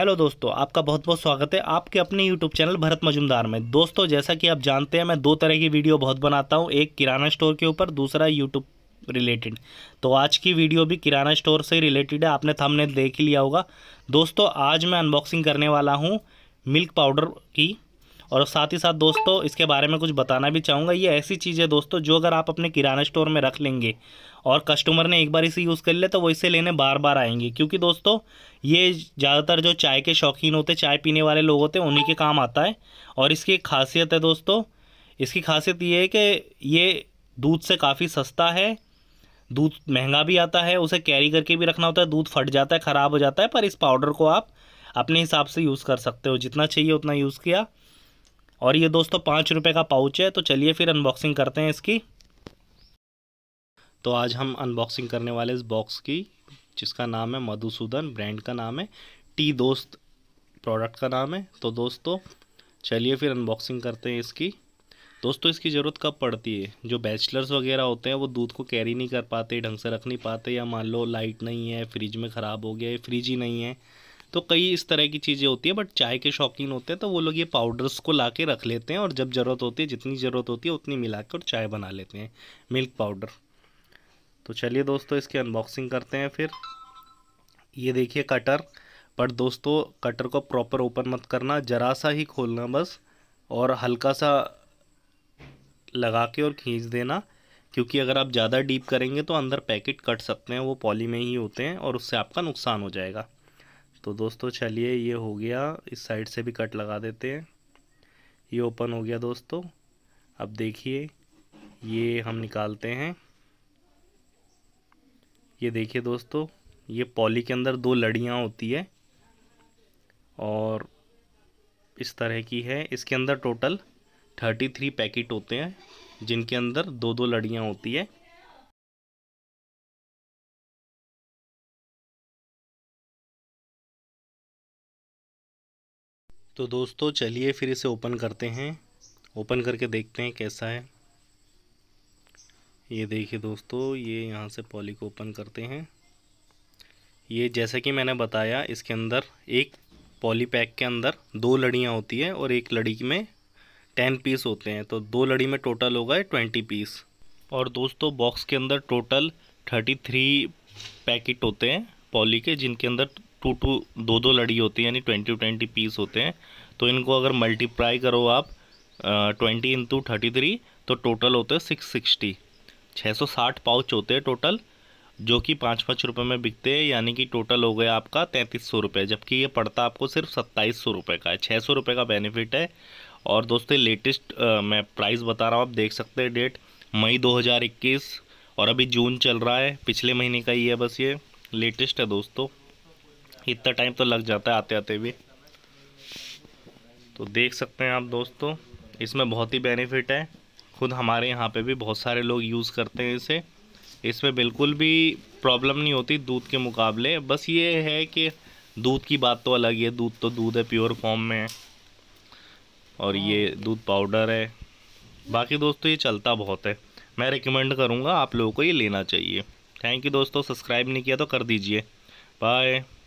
Hello दोस्तों आपका बहुत बहुत स्वागत है आपके अपने यूट्यूब चैनल भरत मजुमदार में दोस्तों जैसा कि आप जानते हैं मैं दो तरह की वीडियो बहुत बनाता हूँ एक किराना स्टोर के ऊपर दूसरा यूट्यूब रिलेटेड तो आज की वीडियो भी किराना स्टोर से रिलेटेड है आपने थंबनेल देख ही लिया होगा दोस्तों आज मैं अनबॉक्सिंग करने वाला हूँ मिल्क पाउडर की और साथ ही साथ दोस्तों इसके बारे में कुछ बताना भी चाहूँगा ये ऐसी चीज़ है दोस्तों जो अगर आप अपने किराना स्टोर में रख लेंगे और कस्टमर ने एक बार इसे यूज़ कर लिया तो वो इसे लेने बार बार आएंगे क्योंकि दोस्तों ये ज़्यादातर जो चाय के शौकीन होते चाय पीने वाले लोग होते हैं उन्हीं के काम आता है और इसकी एक खासियत है दोस्तों इसकी खासियत ये है कि ये दूध से काफ़ी सस्ता है दूध महंगा भी आता है उसे कैरी करके भी रखना होता है दूध फट जाता है ख़राब हो जाता है पर इस पाउडर को आप अपने हिसाब से यूज़ कर सकते हो जितना चाहिए उतना यूज़ किया और ये दोस्तों पाँच रुपये का पाउच है तो चलिए फिर अनबॉक्सिंग करते हैं इसकी तो आज हम अनबॉक्सिंग करने वाले इस बॉक्स की जिसका नाम है मधुसूदन ब्रांड का नाम है टी दोस्त प्रोडक्ट का नाम है तो दोस्तों चलिए फिर अनबॉक्सिंग करते हैं इसकी दोस्तों इसकी ज़रूरत कब पड़ती है जो बैचलर्स वगैरह होते हैं वो दूध को कैरी नहीं कर पाते ढंग से रख नहीं पाते या मान लो लाइट नहीं है फ्रिज में ख़राब हो गया है फ्रिज ही नहीं है तो कई इस तरह की चीज़ें होती हैं बट चाय के शौकीन होते हैं तो वो लोग ये पाउडर्स को ला के रख लेते हैं और जब ज़रूरत होती है जितनी ज़रूरत होती है उतनी मिला कर चाय बना लेते हैं मिल्क पाउडर तो चलिए दोस्तों इसकी अनबॉक्सिंग करते हैं फिर ये देखिए कटर बट दोस्तों कटर को प्रॉपर ओपन मत करना ज़रा सा ही खोलना बस और हल्का सा लगा के और खींच देना क्योंकि अगर आप ज़्यादा डीप करेंगे तो अंदर पैकेट कट सकते हैं वो पॉली में ही होते हैं और उससे आपका नुकसान हो जाएगा तो दोस्तों चलिए ये हो गया इस साइड से भी कट लगा देते हैं ये ओपन हो गया दोस्तों अब देखिए ये हम निकालते हैं ये देखिए दोस्तों ये पॉली के अंदर दो लड़ियाँ होती है और इस तरह की है इसके अंदर टोटल थर्टी थ्री पैकेट होते हैं जिनके अंदर दो दो लड़ियाँ होती है तो दोस्तों चलिए फिर इसे ओपन करते हैं ओपन करके देखते हैं कैसा है ये देखिए दोस्तों ये यहाँ से पॉली को ओपन करते हैं ये जैसा कि मैंने बताया इसके अंदर एक पॉली पैक के अंदर दो लड़ियाँ होती है और एक लड़ी में टेन पीस होते हैं तो दो लड़ी में टोटल होगा ट्वेंटी पीस और दोस्तों बॉक्स के अंदर टोटल थर्टी थ्री पैकेट होते हैं पॉली के जिनके अंदर टू टू दो दो लड़ी होती है यानी ट्वेंटी ट्वेंटी पीस होते हैं तो इनको अगर मल्टीप्लाई करो आप ट्वेंटी इंटू थर्टी थ्री तो टोटल होते हैं सिक्स सिक्सटी छः सौ साठ पाउच होते हैं टोटल जो कि पाँच पाँच रुपये में बिकते हैं यानी कि टोटल हो गया आपका तैंतीस सौ रुपये जबकि ये पड़ता आपको सिर्फ सत्ताईस सौ रुपये का है छः सौ रुपये का बेनिफिट है और दोस्तों लेटेस्ट मैं प्राइस बता रहा हूँ आप देख सकते हैं डेट मई दो हज़ार इक्कीस और अभी जून चल रहा है पिछले महीने का ही है बस ये लेटेस्ट है दोस्तों इतना टाइम तो लग जाता है आते आते भी तो देख सकते हैं आप दोस्तों इसमें बहुत ही बेनिफिट है खुद हमारे यहाँ पे भी बहुत सारे लोग यूज़ करते हैं इसे इसमें बिल्कुल भी प्रॉब्लम नहीं होती दूध के मुकाबले बस ये है कि दूध की बात तो अलग ही है दूध तो दूध है प्योर फॉर्म में और ये हाँ। दूध पाउडर है बाकी दोस्तों ये चलता बहुत है मैं रिकमेंड करूँगा आप लोगों को ये लेना चाहिए थैंक यू दोस्तों सब्सक्राइब नहीं किया तो कर दीजिए बाय